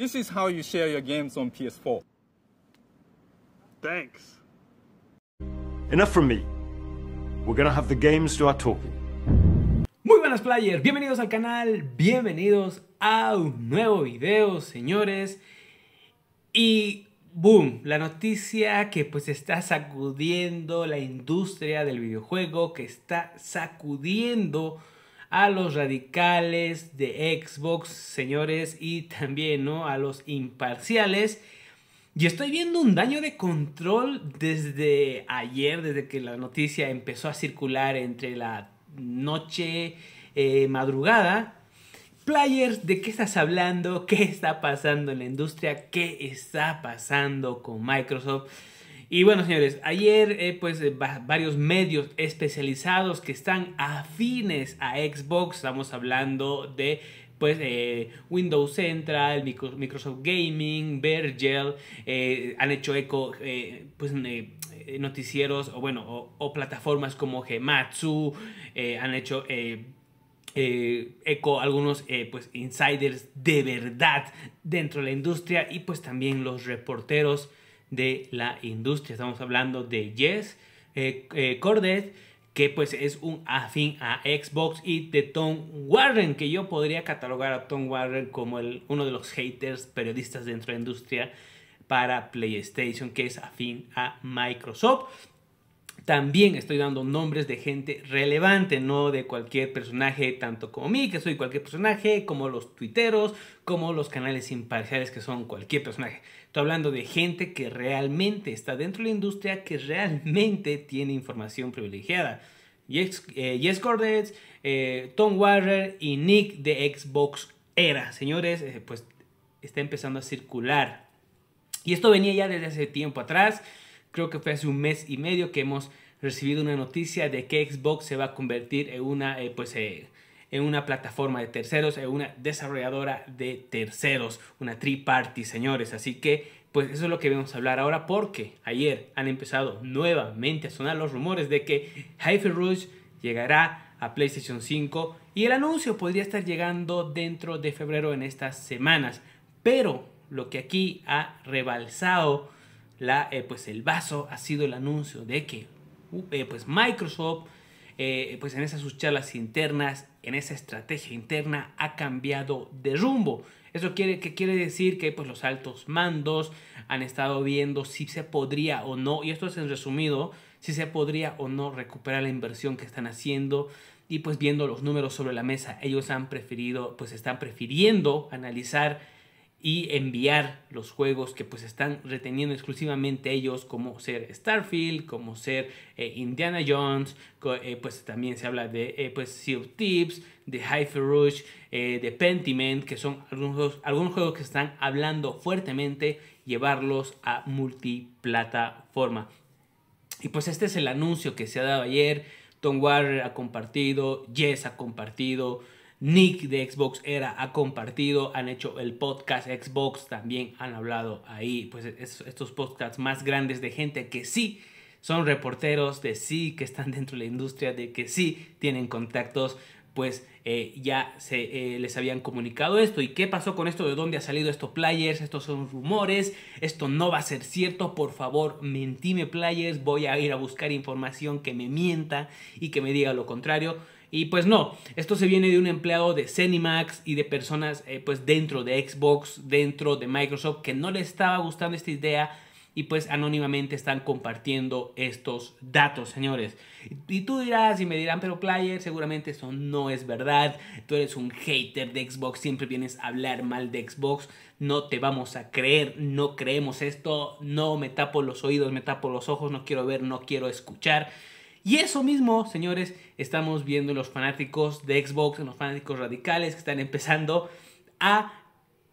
This is how you share your games on PS4. Thanks. Enough from me. We're gonna have the games do our talking. Muy buenas players, bienvenidos al canal, bienvenidos a un nuevo video, señores. Y boom, la noticia que pues está sacudiendo la industria del videojuego, que está sacudiendo a los radicales de Xbox, señores, y también ¿no? a los imparciales. Y estoy viendo un daño de control desde ayer, desde que la noticia empezó a circular entre la noche eh, madrugada. Players, ¿de qué estás hablando? ¿Qué está pasando en la industria? ¿Qué está pasando con Microsoft? Y bueno, señores, ayer eh, pues eh, varios medios especializados que están afines a Xbox, estamos hablando de pues eh, Windows Central, Microsoft Gaming, Vergel, han hecho eco pues noticieros o bueno o, plataformas como Gematsu, han hecho eco algunos pues insiders de verdad dentro de la industria y pues también los reporteros de la industria. Estamos hablando de Jess eh, eh Cordes, que pues es un afín a Xbox, y de Tom Warren, que yo podría catalogar a Tom Warren como el, uno de los haters periodistas dentro de la industria para PlayStation, que es afín a Microsoft también estoy dando nombres de gente relevante, no de cualquier personaje, tanto como mí, que soy cualquier personaje, como los tuiteros, como los canales imparciales, que son cualquier personaje. Estoy hablando de gente que realmente está dentro de la industria, que realmente tiene información privilegiada. Jess eh, eh, Tom Warner y Nick de Xbox Era. Señores, eh, pues está empezando a circular. Y esto venía ya desde hace tiempo atrás creo que fue hace un mes y medio que hemos recibido una noticia de que Xbox se va a convertir en una, eh, pues, eh, en una plataforma de terceros, en una desarrolladora de terceros, una triparty, señores. Así que, pues eso es lo que vamos a hablar ahora porque ayer han empezado nuevamente a sonar los rumores de que Hyper Rouge llegará a PlayStation 5 y el anuncio podría estar llegando dentro de febrero en estas semanas. Pero lo que aquí ha rebalsado la, eh, pues el vaso ha sido el anuncio de que uh, eh, pues Microsoft, eh, pues en esas sus charlas internas, en esa estrategia interna, ha cambiado de rumbo. Eso quiere, que quiere decir que pues, los altos mandos han estado viendo si se podría o no, y esto es en resumido, si se podría o no recuperar la inversión que están haciendo y pues viendo los números sobre la mesa. Ellos han preferido, pues están prefiriendo analizar y enviar los juegos que pues están reteniendo exclusivamente ellos como ser Starfield, como ser eh, Indiana Jones, eh, pues también se habla de eh, pues of de Hyper Rush, eh, de Pentiment, que son algunos juegos, algunos juegos que están hablando fuertemente llevarlos a multiplataforma. Y pues este es el anuncio que se ha dado ayer, Tom Warner ha compartido, Jess ha compartido, Nick de Xbox Era ha compartido, han hecho el podcast Xbox, también han hablado ahí, pues estos podcasts más grandes de gente que sí son reporteros, de sí que están dentro de la industria, de que sí tienen contactos, pues eh, ya se, eh, les habían comunicado esto. ¿Y qué pasó con esto? ¿De dónde ha salido estos players? Estos son rumores, esto no va a ser cierto, por favor, mentime players, voy a ir a buscar información que me mienta y que me diga lo contrario. Y pues no, esto se viene de un empleado de Cenimax y de personas eh, pues dentro de Xbox, dentro de Microsoft, que no le estaba gustando esta idea y pues anónimamente están compartiendo estos datos, señores. Y tú dirás y me dirán, pero player, seguramente eso no es verdad. Tú eres un hater de Xbox, siempre vienes a hablar mal de Xbox. No te vamos a creer, no creemos esto, no me tapo los oídos, me tapo los ojos, no quiero ver, no quiero escuchar. Y eso mismo, señores, estamos viendo los fanáticos de Xbox, los fanáticos radicales que están empezando a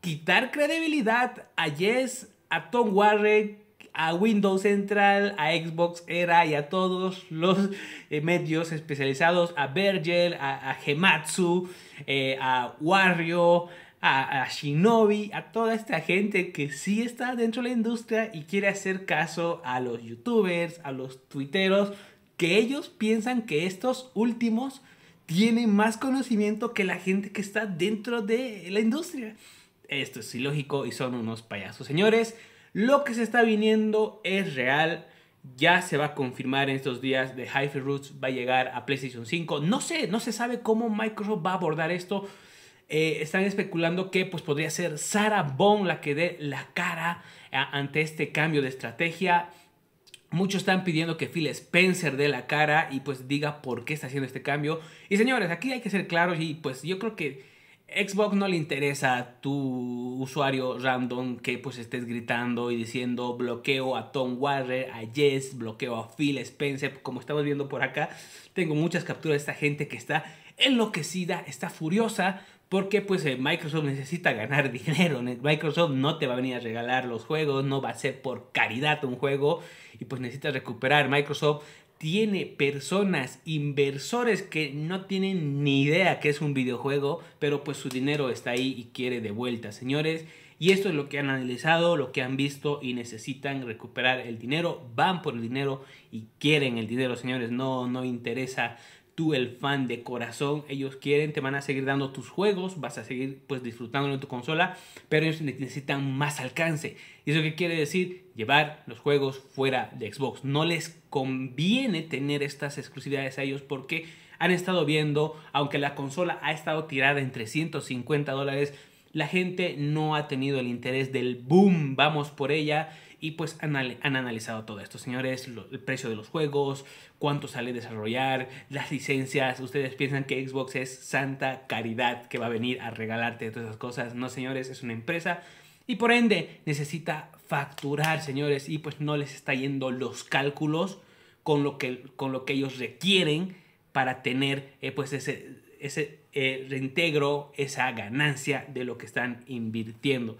quitar credibilidad a Yes, a Tom Warren, a Windows Central, a Xbox Era y a todos los eh, medios especializados, a Vergel, a, Hematsu, Gematsu, eh, a Wario, a, a, Shinobi, a toda esta gente que sí está dentro de la industria y quiere hacer caso a los youtubers, a los tuiteros que ellos piensan que estos últimos tienen más conocimiento que la gente que está dentro de la industria. Esto es ilógico y son unos payasos. Señores, lo que se está viniendo es real. Ya se va a confirmar en estos días de hi Roots va a llegar a PlayStation 5. No sé, no se sabe cómo Microsoft va a abordar esto. Eh, están especulando que pues, podría ser Sarah Bond la que dé la cara eh, ante este cambio de estrategia. Muchos están pidiendo que Phil Spencer dé la cara y pues diga por qué está haciendo este cambio. Y señores, aquí hay que ser claros y pues yo creo que Xbox no le interesa a tu usuario random que pues estés gritando y diciendo bloqueo a Tom Warner, a Jess, bloqueo a Phil Spencer, como estamos viendo por acá. Tengo muchas capturas de esta gente que está enloquecida, está furiosa porque pues eh, Microsoft necesita ganar dinero. Microsoft no te va a venir a regalar los juegos, no va a ser por caridad un juego y pues necesita recuperar. Microsoft tiene personas, inversores que no tienen ni idea que es un videojuego, pero pues su dinero está ahí y quiere de vuelta, señores. Y esto es lo que han analizado, lo que han visto y necesitan recuperar el dinero, van por el dinero y quieren el dinero, señores. No, no interesa tú el fan de corazón, ellos quieren, te van a seguir dando tus juegos, vas a seguir pues disfrutándolo en tu consola, pero ellos necesitan más alcance. ¿Y eso qué quiere decir? Llevar los juegos fuera de Xbox. No les conviene tener estas exclusividades a ellos porque han estado viendo, aunque la consola ha estado tirada en 350 dólares, la gente no ha tenido el interés del boom, vamos por ella. Y pues han, analizado todo esto, señores, el precio de los juegos, cuánto sale desarrollar, las licencias. Ustedes piensan que Xbox es santa caridad que va a venir a regalarte todas esas cosas. No, señores, es una empresa y por ende necesita facturar, señores, y pues no les está yendo los cálculos con lo que, con lo que ellos requieren para tener eh, pues ese, ese eh, reintegro, esa ganancia de lo que están invirtiendo.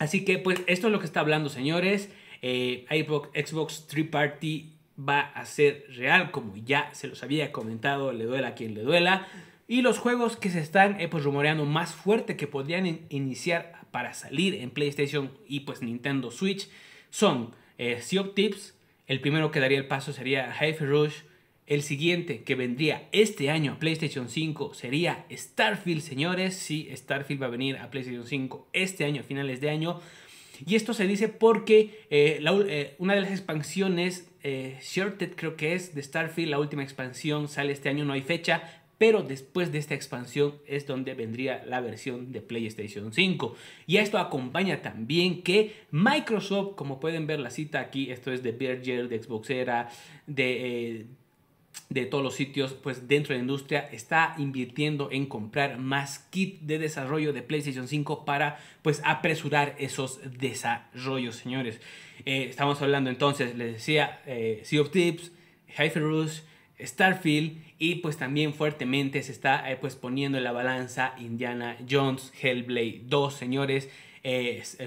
Así que pues esto es lo que está hablando, señores. Eh, Xbox Three Party va a ser real, como ya se los había comentado, le duela a quien le duela. Y los juegos que se están eh, pues, rumoreando más fuerte que podrían iniciar para salir en PlayStation y pues Nintendo Switch son eh, Tips, el primero que daría el paso sería Hyper Rush, el siguiente que vendría este año a PlayStation 5 sería Starfield, señores. Sí, Starfield va a venir a PlayStation 5 este año, a finales de año. Y esto se dice porque eh, eh, una de las expansiones, eh, Shorted creo que es, de Starfield, la última expansión sale este año, no hay fecha, pero después de esta expansión es donde vendría la versión de PlayStation 5. Y a esto acompaña también que Microsoft, como pueden ver la cita aquí, esto es de Berger, de Xboxera, de de todos los sitios pues dentro de la industria está invirtiendo en comprar más kit de desarrollo de PlayStation 5 para pues apresurar esos desarrollos señores eh, estamos hablando entonces les decía eh, Sea of Tips Hyper Starfield y pues también fuertemente se está eh, pues poniendo en la balanza Indiana Jones Hellblade 2 señores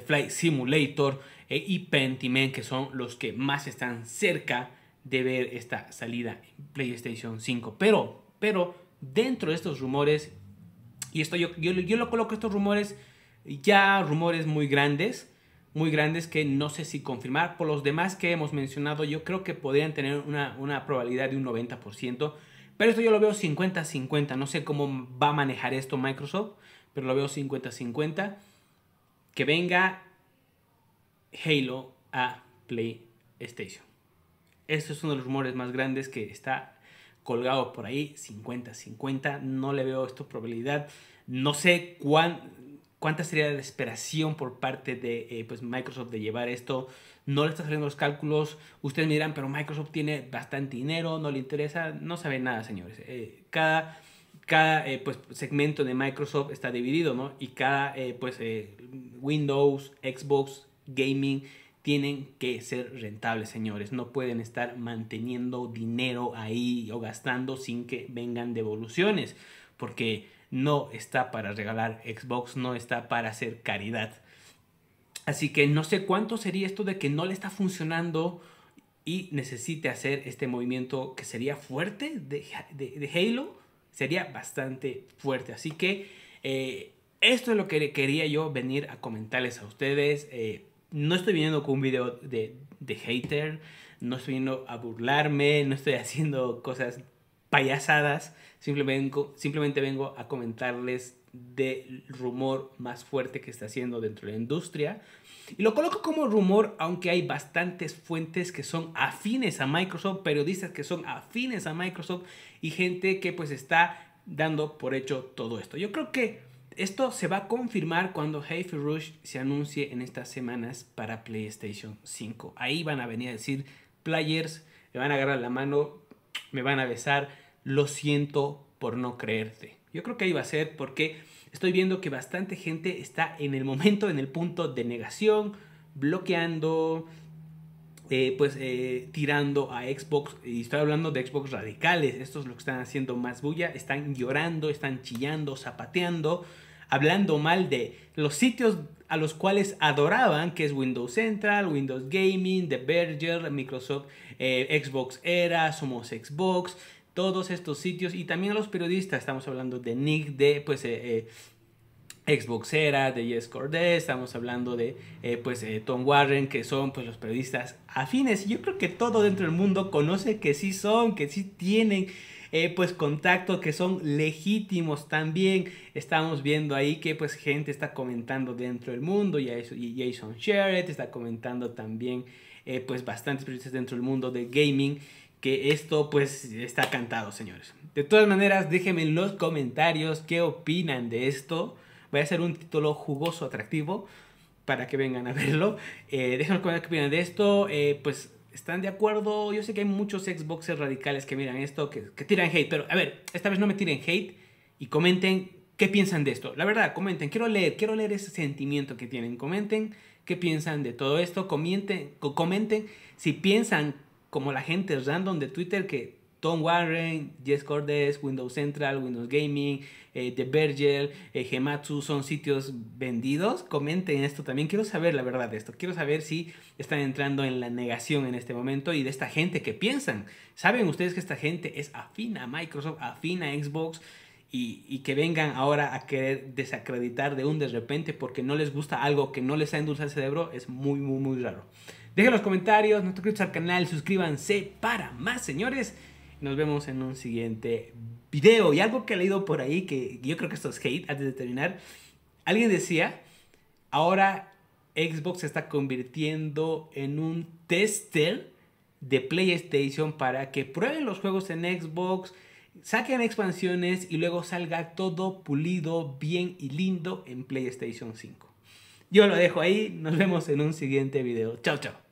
Flight Simulator y Pentiment que son los que más están cerca de ver esta salida en PlayStation 5. Pero, pero, dentro de estos rumores, y esto yo, yo, lo coloco estos rumores, ya rumores muy grandes, muy grandes que no sé si confirmar. Por los demás que hemos mencionado, yo creo que podrían tener una, una probabilidad de un 90%. Pero esto yo lo veo 50-50. No sé cómo va a manejar esto Microsoft, pero lo veo 50-50. Que venga Halo a PlayStation. Esto es uno de los rumores más grandes que está colgado por ahí, 50-50, no le veo esto probabilidad. No sé cuán, cuánta sería la desesperación por parte de eh, pues, Microsoft de llevar esto. No le está saliendo los cálculos. Ustedes me pero Microsoft tiene bastante dinero, no le interesa. No saben nada, señores. Eh, cada cada eh, pues, segmento de Microsoft está dividido, ¿no? Y cada pues Windows, Xbox, gaming tienen que ser rentables, señores. No pueden estar manteniendo dinero ahí o gastando sin que vengan devoluciones, porque no está para regalar Xbox, no está para hacer caridad. Así que no sé cuánto sería esto de que no le está funcionando y necesite hacer este movimiento que sería fuerte de, Halo. Sería bastante fuerte. Así que eh, esto es lo que quería yo venir a comentarles a ustedes. Eh, no estoy viniendo con un video de, de hater, no estoy viniendo a burlarme, no estoy haciendo cosas payasadas, simplemente, simplemente vengo a comentarles del rumor más fuerte que está haciendo dentro de la industria. Y lo coloco como rumor, aunque hay bastantes fuentes que son afines a Microsoft, periodistas que son afines a Microsoft y gente que pues está dando por hecho todo esto. Yo creo que esto se va a confirmar cuando Hey Rush se anuncie en estas semanas para PlayStation 5. Ahí van a venir a decir, players, me van a agarrar la mano, me van a besar, lo siento por no creerte. Yo creo que ahí va a ser porque estoy viendo que bastante gente está en el momento, en el punto de negación, bloqueando, eh, pues eh, tirando a Xbox, y estoy hablando de Xbox radicales, esto es lo que están haciendo más bulla, están llorando, están chillando, zapateando, hablando mal de los sitios a los cuales adoraban, que es Windows Central, Windows Gaming, The Verger, Microsoft eh, Xbox Era, Somos Xbox, todos estos sitios y también a los periodistas, estamos hablando de Nick, de pues... Eh, eh, Xbox Era, de Yes Cordes, estamos hablando de pues, Tom Warren, que son pues, los periodistas afines. Yo creo que todo dentro del mundo conoce que sí son, que sí tienen eh, pues contacto que son legítimos también. Estamos viendo ahí que pues gente está comentando dentro del mundo, Y Jason Sherritt está comentando también eh, pues bastantes periodistas dentro del mundo de gaming que esto pues está cantado señores. De todas maneras déjenme en los comentarios qué opinan de esto. Voy a hacer un título jugoso, atractivo para que vengan a verlo. Eh, déjenme en los comentarios qué opinan de esto. pues ¿Están de acuerdo? Yo sé que hay muchos Xboxes radicales que miran esto, que, tiran hate, pero a ver, esta vez no me tiren hate y comenten qué piensan de esto. La verdad, comenten, quiero leer, quiero leer ese sentimiento que tienen. Comenten qué piensan de todo esto, comenten si piensan como la gente random de Twitter que Tom Warren, Jess Cordes, Windows Central, Windows Gaming, eh, The Verge, eh, Gematsu son sitios vendidos. Comenten esto también. Quiero saber la verdad de esto. Quiero saber si están entrando en la negación en este momento y de esta gente que piensan. ¿Saben ustedes que esta gente es afina a Microsoft, afina a Xbox? Y, que vengan ahora a querer desacreditar de un de repente porque no les gusta algo que no les ha endulzado el cerebro es muy, muy, muy raro. Dejen los comentarios, no te suscribas al canal, suscríbanse para más, señores. Nos vemos en un siguiente video. Y algo que he leído por ahí, que yo creo que esto es hate, antes de terminar. Alguien decía, ahora Xbox se está convirtiendo en un tester de PlayStation para que prueben los juegos en Xbox, saquen expansiones y luego salga todo pulido, bien y lindo en PlayStation 5. Yo lo dejo ahí, nos vemos en un siguiente video. Chao, chao.